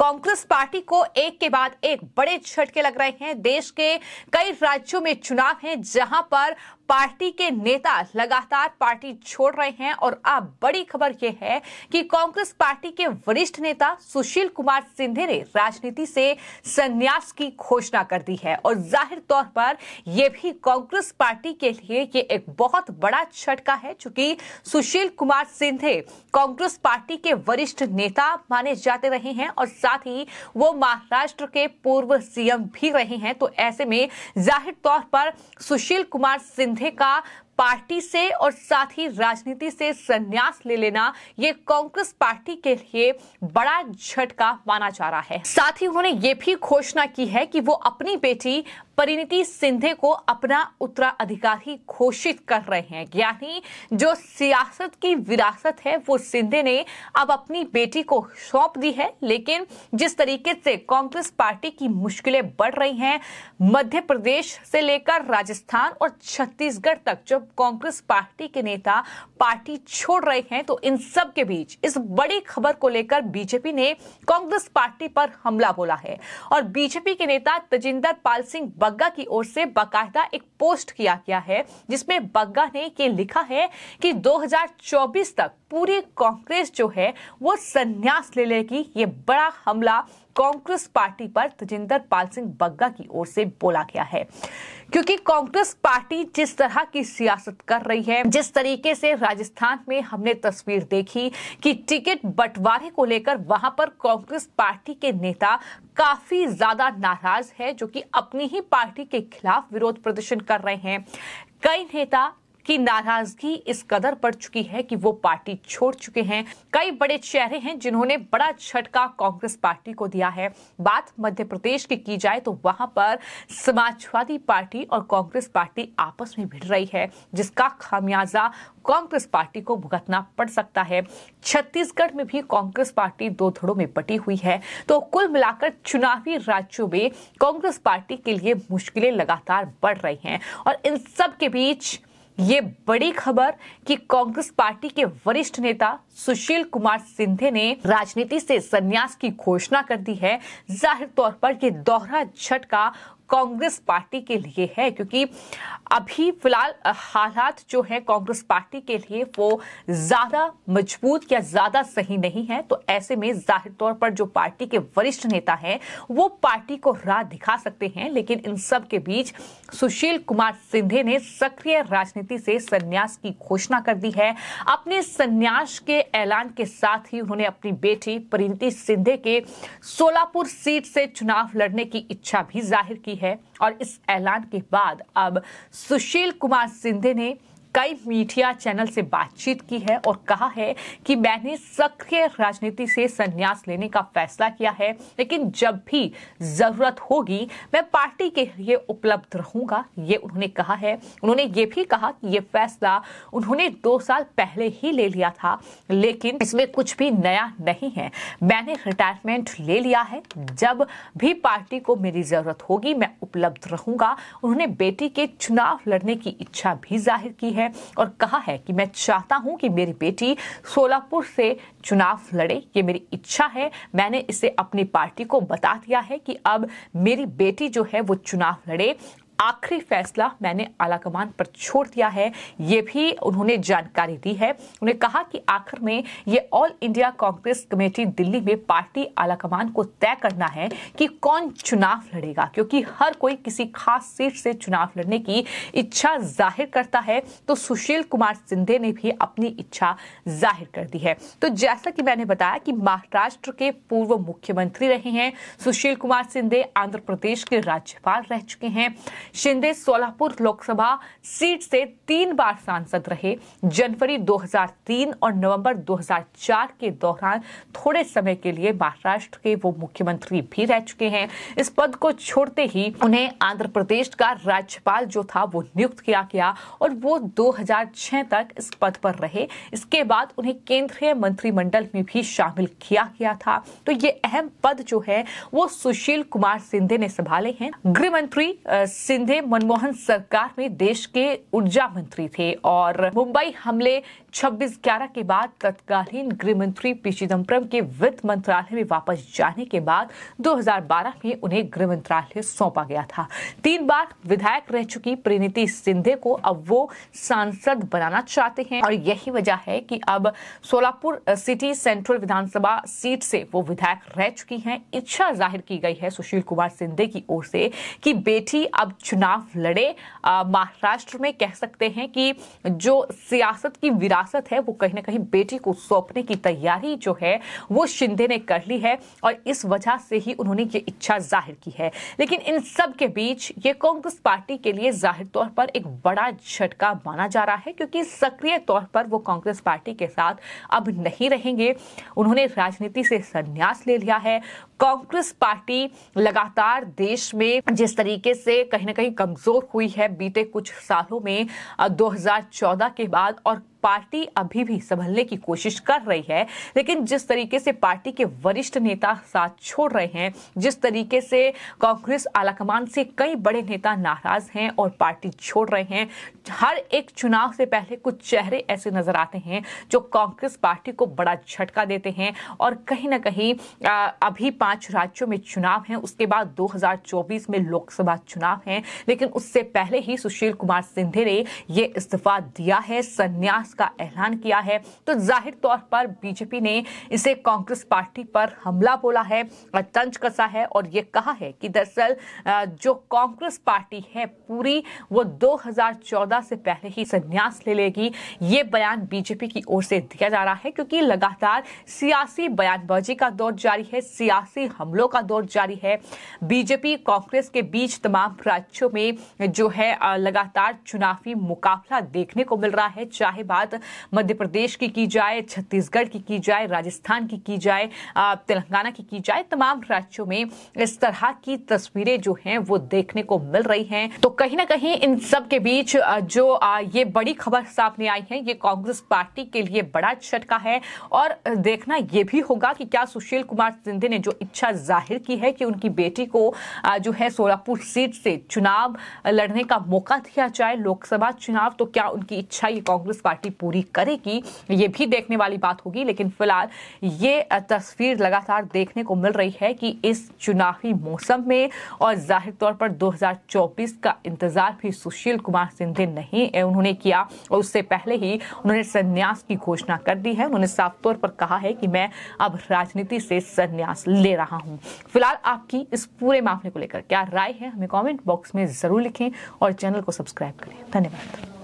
Congress party को एक के बाद एक बड़े झटके लग रहे हैं देश के कई राज्यों में चुनाव हैं जहां पर पार्टी के नेता लगातार पार्टी छोड़ रहे हैं और अब बड़ी खबर यह है कि कांग्रेस पार्टी के वरिष्ठ नेता सुशील कुमार सिंधे ने राजनीति से संन्यास की घोषणा कर दी है और जाहिर तौर पर यह भी कांग्रेस पार्टी के लिए ये एक बहुत बड़ा झटका है चूंकि सुशील कुमार सिंधे कांग्रेस पार्टी के वरिष्ठ नेता माने जाते रहे हैं और साथ ही वो महाराष्ट्र के पूर्व सीएम भी रहे हैं तो ऐसे में जाहिर तौर पर सुशील कुमार सिंधे का पार्टी से और साथ ही राजनीति से संन्यास ले लेना ये कांग्रेस पार्टी के लिए बड़ा झटका माना जा रहा है साथ ही उन्होंने ये भी घोषणा की है कि वो अपनी बेटी परिणति सिंधे को अपना उत्तराधिकारी घोषित कर रहे हैं यानी जो सियासत की विरासत है वो सिंधे ने अब अपनी बेटी को सौंप दी है लेकिन जिस तरीके से कांग्रेस पार्टी की मुश्किलें बढ़ रही हैं मध्य प्रदेश से लेकर राजस्थान और छत्तीसगढ़ तक जब कांग्रेस पार्टी के नेता पार्टी छोड़ रहे हैं तो इन सब के बीच इस बड़ी खबर को लेकर बीजेपी ने कांग्रेस पार्टी पर हमला बोला है और बीजेपी के नेता तजिंदर पाल सिंह बग्गा की ओर से बाकायदा एक पोस्ट किया गया है जिसमें बग्गा ने ये लिखा है कि 2024 तक पूरी कांग्रेस जो है वो संन्यास ले लेगी ये बड़ा हमला कांग्रेस पार्टी पर तजिंदर पाल सिंह बग्गा की ओर से बोला गया है क्योंकि कांग्रेस पार्टी जिस तरह की सियासत कर रही है जिस तरीके से राजस्थान में हमने तस्वीर देखी कि टिकट बंटवारे को लेकर वहां पर कांग्रेस पार्टी के नेता काफी ज्यादा नाराज है जो कि अपनी ही पार्टी पार्टी के खिलाफ विरोध प्रदर्शन कर रहे हैं कई नेता कि नाराजगी इस कदर पड़ चुकी है कि वो पार्टी छोड़ चुके हैं कई बड़े चेहरे हैं जिन्होंने बड़ा झटका कांग्रेस पार्टी को दिया है बात मध्य प्रदेश की की जाए तो वहां पर समाजवादी पार्टी और कांग्रेस पार्टी आपस में भिड़ रही है जिसका खामियाजा कांग्रेस पार्टी को भुगतना पड़ सकता है छत्तीसगढ़ में भी कांग्रेस पार्टी दो धड़ों में बटी हुई है तो कुल मिलाकर चुनावी राज्यों में कांग्रेस पार्टी के लिए मुश्किलें लगातार बढ़ रही हैं और इन सब के बीच ये बड़ी खबर कि कांग्रेस पार्टी के वरिष्ठ नेता सुशील कुमार सिंधे ने राजनीति से संन्यास की घोषणा कर दी है जाहिर तौर पर यह दोहरा झटका कांग्रेस पार्टी के लिए है क्योंकि अभी फिलहाल हालात जो है कांग्रेस पार्टी के लिए वो ज्यादा मजबूत या ज्यादा सही नहीं है तो ऐसे में जाहिर तौर पर जो पार्टी के वरिष्ठ नेता हैं वो पार्टी को राह दिखा सकते हैं लेकिन इन सब के बीच सुशील कुमार सिंधे ने सक्रिय राजनीति से संन्यास की घोषणा कर दी है अपने संन्यास के ऐलान के साथ ही उन्होंने अपनी बेटी परिणती सिंधे के सोलापुर सीट से चुनाव लड़ने की इच्छा भी जाहिर की है और इस ऐलान के बाद अब सुशील कुमार सिंधे ने कई मीडिया चैनल से बातचीत की है और कहा है कि मैंने सक्रिय राजनीति से संन्यास लेने का फैसला किया है लेकिन जब भी जरूरत होगी मैं पार्टी के लिए उपलब्ध रहूंगा ये उन्होंने कहा है उन्होंने ये भी कहा कि ये फैसला उन्होंने दो साल पहले ही ले लिया था लेकिन इसमें कुछ भी नया नहीं है मैंने रिटायरमेंट ले लिया है जब भी पार्टी को मेरी जरूरत होगी मैं उपलब्ध रहूंगा उन्होंने बेटी के चुनाव लड़ने की इच्छा भी जाहिर की है है और कहा है कि मैं चाहता हूं कि मेरी बेटी सोलापुर से चुनाव लड़े ये मेरी इच्छा है मैंने इसे अपनी पार्टी को बता दिया है कि अब मेरी बेटी जो है वो चुनाव लड़े आखिरी फैसला मैंने आलाकमान पर छोड़ दिया है ये भी उन्होंने जानकारी दी है उन्हें कहा कि आखिर में ये All India Congress committee Delhi में पार्टी आलाकमान को तय करना है कि कौन चुनाव लड़ेगा क्योंकि हर कोई किसी खास सीट से चुनाव लड़ने की इच्छा जाहिर करता है तो सुशील कुमार सिंधे ने भी अपनी इच्छा जाहिर कर दी है तो जैसा कि मैंने बताया कि महाराष्ट्र के पूर्व मुख्यमंत्री रहे हैं सुशील कुमार सिंधे आंध्र प्रदेश के राज्यपाल रह चुके हैं शिंदे सोलापुर लोकसभा सीट से तीन बार सांसद रहे जनवरी 2003 और नवंबर 2004 के दौरान थोड़े समय के लिए महाराष्ट्र के वो मुख्यमंत्री भी रह चुके हैं इस पद को छोड़ते ही उन्हें आंध्र प्रदेश का राज्यपाल जो था वो नियुक्त किया गया और वो 2006 तक इस पद पर रहे इसके बाद उन्हें केंद्रीय मंत्रिमंडल में भी शामिल किया गया था तो ये अहम पद जो है वो सुशील कुमार सिंधे ने संभाले हैं गृह मंत्री शिंदे मनमोहन सरकार में देश के ऊर्जा मंत्री थे और मुंबई हमले 26 ग्यारह के बाद तत्कालीन गृह मंत्री पी चिदम्बरम के वित्त मंत्रालय में वापस जाने के बाद 2012 में उन्हें गृह मंत्रालय सौंपा गया था तीन बार विधायक रह चुकी परिणीति सिंधे को अब वो सांसद बनाना चाहते हैं और यही वजह है कि अब सोलापुर सिटी सेंट्रल विधानसभा सीट से वो विधायक रह चुकी हैं इच्छा जाहिर की गई है सुशील कुमार सिंधे की ओर से कि बेटी अब चुनाव लड़े महाराष्ट्र में कह सकते हैं कि जो सियासत की विरासत है वो कहीं ना कहीं बेटी को सौंपने की तैयारी जो है वो शिंदे ने कर ली है और इस वजह से ही उन्होंने ये इच्छा जाहिर की है लेकिन इन सब के बीच ये कांग्रेस पार्टी के लिए जाहिर तौर पर एक बड़ा झटका माना जा रहा है क्योंकि सक्रिय तौर पर वो कांग्रेस पार्टी के साथ अब नहीं रहेंगे उन्होंने राजनीति से संन्यास ले लिया है कांग्रेस पार्टी लगातार देश में जिस तरीके से कहीं ना कहीं कमजोर हुई है बीते कुछ सालों में 2014 के बाद और पार्टी अभी भी संभलने की कोशिश कर रही है लेकिन जिस तरीके से पार्टी के वरिष्ठ नेता साथ छोड़ रहे हैं जिस तरीके से कांग्रेस आलाकमान से कई बड़े नेता नाराज हैं और पार्टी छोड़ रहे हैं हर एक चुनाव से पहले कुछ चेहरे ऐसे नजर आते हैं जो कांग्रेस पार्टी को बड़ा झटका देते हैं और कहीं ना कहीं अभी पांच राज्यों में चुनाव हैं उसके बाद 2024 में लोकसभा चुनाव हैं लेकिन उससे पहले ही सुशील कुमार सिंधे ने ये इस्तीफा दिया है संन्यास विकास का ऐलान किया है तो जाहिर तौर पर बीजेपी ने इसे कांग्रेस पार्टी पर हमला बोला है तंज कसा है और ये कहा है कि दरअसल जो कांग्रेस पार्टी है पूरी वो 2014 से पहले ही संन्यास ले लेगी ये बयान बीजेपी की ओर से दिया जा रहा है क्योंकि लगातार सियासी बयानबाजी का दौर जारी है सियासी हमलों का दौर जारी है बीजेपी कांग्रेस के बीच तमाम राज्यों में जो है लगातार चुनावी मुकाबला देखने को मिल रहा है चाहे बात बात मध्य प्रदेश की की जाए छत्तीसगढ़ की की जाए राजस्थान की की जाए तेलंगाना की की जाए तमाम राज्यों में इस तरह की तस्वीरें जो हैं वो देखने को मिल रही हैं तो कहीं ना कहीं इन सब के बीच जो ये बड़ी खबर सामने आई है ये कांग्रेस पार्टी के लिए बड़ा झटका है और देखना यह भी होगा कि क्या सुशील कुमार सिंधे ने जो इच्छा जाहिर की है कि उनकी बेटी को जो है सोलापुर सीट से चुनाव लड़ने का मौका दिया जाए लोकसभा चुनाव तो क्या उनकी इच्छा ये कांग्रेस पार्टी की पूरी करेगी ये भी देखने वाली बात होगी लेकिन फिलहाल ये तस्वीर लगातार देखने को मिल रही है कि इस चुनावी मौसम में और जाहिर तौर पर 2024 का इंतजार भी सुशील कुमार सिंधे नहीं उन्होंने किया और उससे पहले ही उन्होंने संन्यास की घोषणा कर दी है उन्होंने साफ तौर पर कहा है कि मैं अब राजनीति से संन्यास ले रहा हूँ फिलहाल आपकी इस पूरे मामले को लेकर क्या राय है हमें कॉमेंट बॉक्स में जरूर लिखें और चैनल को सब्सक्राइब करें धन्यवाद